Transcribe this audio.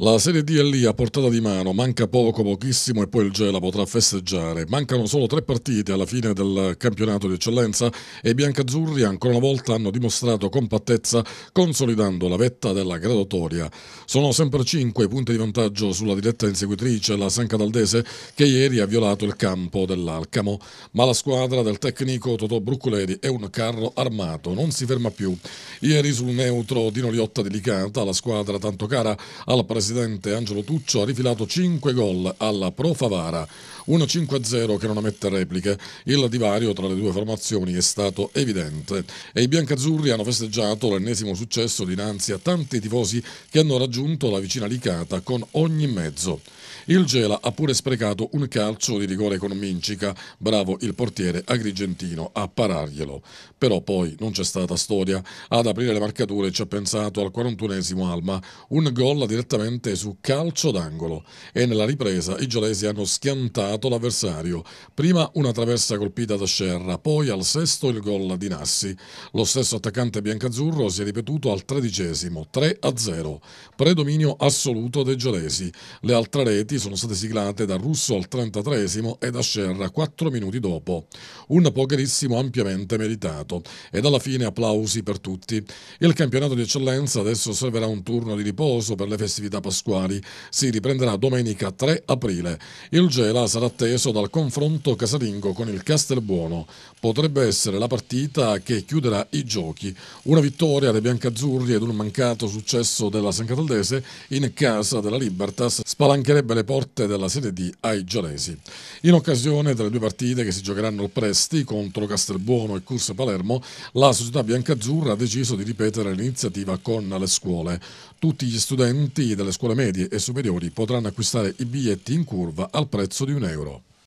La Serie D è lì a portata di mano, manca poco, pochissimo e poi il Gela potrà festeggiare. Mancano solo tre partite alla fine del campionato di eccellenza e i biancazzurri ancora una volta hanno dimostrato compattezza consolidando la vetta della graduatoria. Sono sempre cinque i punti di vantaggio sulla diretta inseguitrice, la San Cataldese, che ieri ha violato il campo dell'Alcamo, ma la squadra del tecnico Totò Brucculeri è un carro armato, non si ferma più. Ieri sul neutro di Noriotta Delicata, la squadra tanto cara al presidente presidente Angelo Tuccio ha rifilato 5 gol alla Pro Favara, 1-5-0 che non ammette repliche. Il divario tra le due formazioni è stato evidente e i biancazzurri hanno festeggiato l'ennesimo successo dinanzi a tanti tifosi che hanno raggiunto la vicina Licata con ogni mezzo. Il Gela ha pure sprecato un calcio di rigore con Mincica, bravo il portiere agrigentino a pararglielo. Però poi non c'è stata storia. Ad aprire le marcature ci ha pensato al 41esimo Alma, un gol direttamente Cristante su calcio d'angolo e nella ripresa i gelesi hanno schiantato l'avversario. Prima una traversa colpita da Scerra, poi al sesto il gol di Nassi. Lo stesso attaccante biancazzurro si è ripetuto al tredicesimo, 3-0. Predominio assoluto dei gelesi. Le altre reti sono state siglate da Russo al 33 e da Scerra quattro minuti dopo. Un pocherissimo ampiamente meritato ed alla fine applausi per tutti. Il campionato di eccellenza adesso serverà un turno di riposo per le festività passate Pasquali si riprenderà domenica 3 aprile. Il Gela sarà atteso dal confronto casalingo con il Castelbuono. Potrebbe essere la partita che chiuderà i giochi. Una vittoria dei biancazzurri ed un mancato successo della San Cataldese in casa della Libertas spalancherebbe le porte della Serie D ai gelesi. In occasione delle due partite che si giocheranno al Presti contro Castelbuono e Curse Palermo, la società biancazzurra ha deciso di ripetere l'iniziativa con le scuole. Tutti gli studenti delle scuole scuole medie e superiori potranno acquistare i biglietti in curva al prezzo di un euro.